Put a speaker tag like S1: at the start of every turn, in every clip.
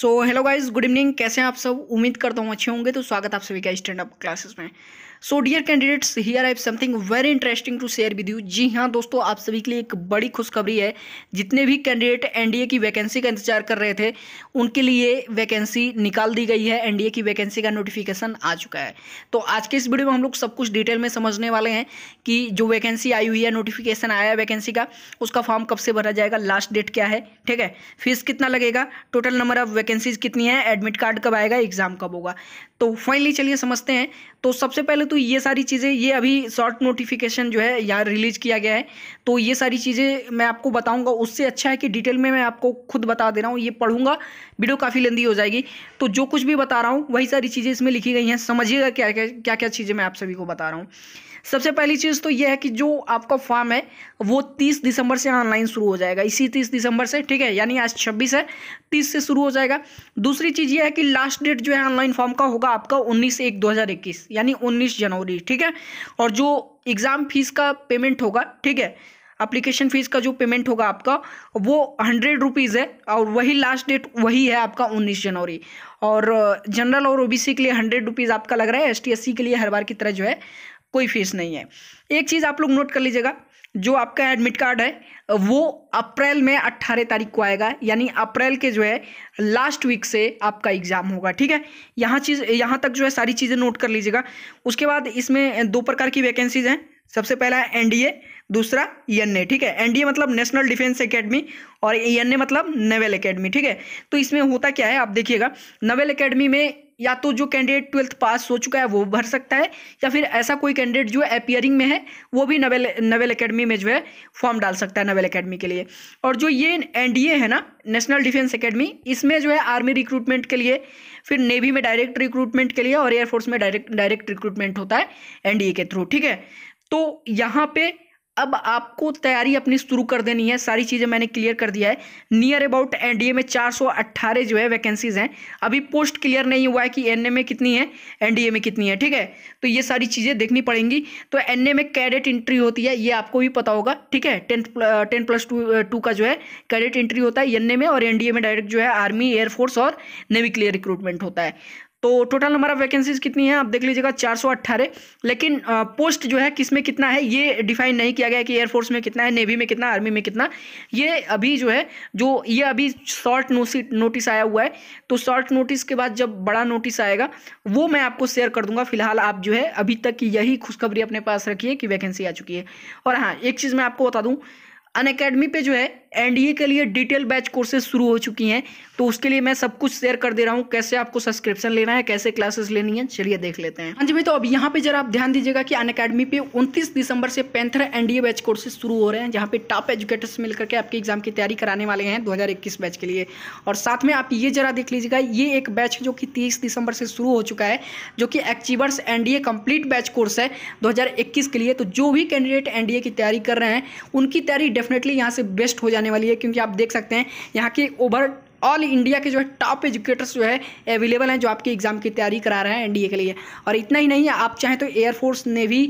S1: सो hello guys good evening कैसे हैं आप सब उम्मीद करता हूँ अच्छे होंगे तो स्वागत आप सभी का स्टैंड अप क्लासेस में so dear candidates here I something very interesting to share with you जी हाँ दोस्तों आप सभी के लिए एक बड़ी खुशखबरी है जितने भी कैंडिडेट एनडीए की वैकेंसी का इंतजार कर रहे थे उनके लिए वैकेंसी निकाल दी गई है एनडीए की वैकेंसी का नोटिफिकेशन आ चुका है तो आज के इस वीडियो में हम लोग सब कुछ डिटेल में समझने वाले हैं कि जो वैकेंसी आई हुई है नोटिफिकेशन आया है वैकेंसी का उसका फॉर्म कब से भरा जाएगा लास्ट डेट क्या है ठीक है फीस कितना लगेगा टोटल नंबर ऑफ वैकेंसीज कितनी है एडमिट कार्ड कब आएगा एग्जाम कब होगा तो फाइनली चलिए समझते हैं तो सबसे पहले तो तो ये सारी चीज़ें ये अभी शॉर्ट नोटिफिकेशन जो है यहाँ रिलीज किया गया है तो ये सारी चीज़ें मैं आपको बताऊँगा उससे अच्छा है कि डिटेल में मैं आपको खुद बता दे रहा हूँ ये पढ़ूंगा वीडियो काफ़ी लंबी हो जाएगी तो जो कुछ भी बता रहा हूँ वही सारी चीज़ें इसमें लिखी गई हैं समझिएगा क्या क्या क्या क्या चीज़ें मैं आप सभी को बता रहा हूँ सबसे पहली चीज़ तो यह है कि जो आपका फॉर्म है वो तीस दिसंबर से ऑनलाइन शुरू हो जाएगा इसी तीस दिसंबर से ठीक है यानी आज छब्बीस है तीस से शुरू हो जाएगा दूसरी चीज़ यह है कि लास्ट डेट जो है ऑनलाइन फॉर्म का होगा आपका उन्नीस एक दो हज़ार इक्कीस यानी उन्नीस जनवरी ठीक है और जो एग्ज़ाम फीस का पेमेंट होगा ठीक है अप्लीकेशन फ़ीस का जो पेमेंट होगा आपका वो हंड्रेड रुपीज़ है और वही लास्ट डेट वही है आपका उन्नीस जनवरी और जनरल और ओबीसी के लिए हंड्रेड रुपीज़ आपका लग रहा है एसटीएससी के लिए हर बार की तरह जो है कोई फीस नहीं है एक चीज़ आप लोग नोट कर लीजिएगा जो आपका एडमिट कार्ड है वो अप्रैल में अट्ठारह तारीख को आएगा यानी अप्रैल के जो है लास्ट वीक से आपका एग्ज़ाम होगा ठीक है यहाँ चीज़ यहाँ तक जो है सारी चीज़ें नोट कर लीजिएगा उसके बाद इसमें दो प्रकार की वैकेंसीज हैं सबसे पहला है एनडीए दूसरा एन e ठीक है एनडीए मतलब नेशनल डिफेंस एकेडमी और एन e मतलब नेवल एकेडमी ठीक है तो इसमें होता क्या है आप देखिएगा नवेल एकेडमी में या तो जो कैंडिडेट ट्वेल्थ पास हो चुका है वो भर सकता है या फिर ऐसा कोई कैंडिडेट जो अपियरिंग में है वो भी नवेल नवेल अकेडमी में जो है फॉर्म डाल सकता है नवेल अकेडमी के लिए और जो ये एनडीए है ना नेशनल डिफेंस अकेडमी इसमें जो है आर्मी रिक्रूटमेंट के लिए फिर नेवी में डायरेक्ट रिक्रूटमेंट के लिए और एयरफोर्स में डायरेक्ट डायरेक्ट रिक्रूटमेंट होता है एनडीए के थ्रू ठीक है तो यहाँ पे अब आपको तैयारी अपनी शुरू कर देनी है सारी चीज़ें मैंने क्लियर कर दिया है नियर अबाउट एनडीए में 418 जो है वैकेंसीज हैं अभी पोस्ट क्लियर नहीं हुआ है कि एनए में कितनी है एनडीए में कितनी है ठीक है तो ये सारी चीज़ें देखनी पड़ेंगी तो एनए में कैडेट इंट्री होती है ये आपको भी पता होगा ठीक है ten ten plus two two का जो है कैडेट इंट्री होता है एन में और एन में डायरेक्ट जो है आर्मी एयरफोर्स और नेवी क्लियर रिक्रूटमेंट होता है तो टोटल हमारा वैकेंसीज कितनी है आप देख लीजिएगा चार सौ अट्ठारह लेकिन पोस्ट जो है किस में कितना है ये डिफाइन नहीं किया गया कि एयरफोर्स में कितना है नेवी में कितना आर्मी में कितना ये अभी जो है जो ये अभी शॉर्ट नोटिस आया हुआ है तो शॉर्ट नोटिस के बाद जब बड़ा नोटिस आएगा वो मैं आपको शेयर कर दूंगा फिलहाल आप जो है अभी तक यही खुशखबरी अपने पास रखिए कि वैकेंसी आ चुकी है और हाँ एक चीज़ मैं आपको बता दूँ अन पे जो है एनडीए के लिए डिटेल बैच कोर्सेज शुरू हो चुकी हैं तो उसके लिए मैं सब कुछ शेयर कर दे रहा हूँ कैसे आपको सब्सक्रिप्शन लेना है कैसे क्लासेस लेनी है चलिए देख लेते हैं हाँ जी भाई तो अब यहाँ पे जरा आप ध्यान दीजिएगा कि अन अकेडमी पे उनतीस दिसंबर से पैंथर एनडीए बैच कोर्सेज शुरू हो रहे हैं जहाँ पे टॉप एजुकेटर्स मिल करके आपके एग्जाम की तैयारी कराने वाले हैं दो बैच के लिए और साथ में आप ये जरा देख लीजिएगा ये एक बैच जो कि तेईस दिसंबर से शुरू हो चुका है जो कि achievers NDA complete batch course है दो के लिए तो जो भी कैंडिडेट एनडीए की तैयारी कर रहे हैं उनकी तैयारी डेफिनेटली यहाँ से बेस्ट हो जाए जाने वाली है क्योंकि आप देख सकते हैं यहाँ की ओवर ऑल इंडिया के जो है टॉप एजुकेटर्स जो है अवेलेबल हैं जो आपकी एग्ज़ाम की तैयारी करा रहे हैं एनडीए के लिए और इतना ही नहीं है आप चाहें तो एयरफोर्स नेवी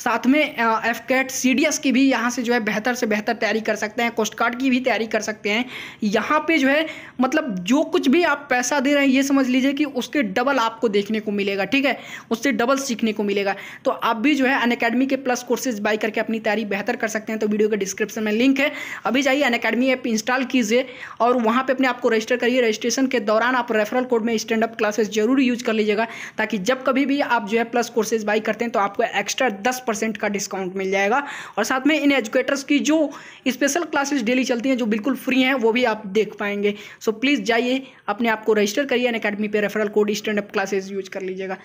S1: साथ में AFCAT C D S की भी यहाँ से जो है बेहतर से बेहतर तैयारी कर सकते हैं कोस्ट गार्ड की भी तैयारी कर सकते हैं यहाँ पे जो है मतलब जो कुछ भी आप पैसा दे रहे हैं ये समझ लीजिए कि उसके डबल आपको देखने को मिलेगा ठीक है उससे डबल सीखने को मिलेगा तो आप भी जो है अन के प्लस कोर्सेज बाई करके अपनी तैयारी बेहतर कर सकते हैं तो वीडियो के डिस्क्रिप्शन में लिंक है अभी जाइए अन ऐप इंस्टॉल कीजिए और वहाँ पर अपने आपको रजिस्टर करिए रजिस्ट्रेशन के दौरान आप रेफरल कोड में स्टैंड अप क्लासेज जरूर यूज कर लीजिएगा ताकि जब कभी भी आप जो है प्लस कोर्सेज बाई करते हैं तो आपको एक्स्ट्रा दस परसेंट का डिस्काउंट मिल जाएगा और साथ में इन एजुकेटर्स की जो स्पेशल क्लासेस डेली चलती हैं जो बिल्कुल फ्री हैं वो भी आप देख पाएंगे सो प्लीज़ जाइए अपने आप को रजिस्टर करिए अन अकेडमी पर referral code stand up classes use कर लीजिएगा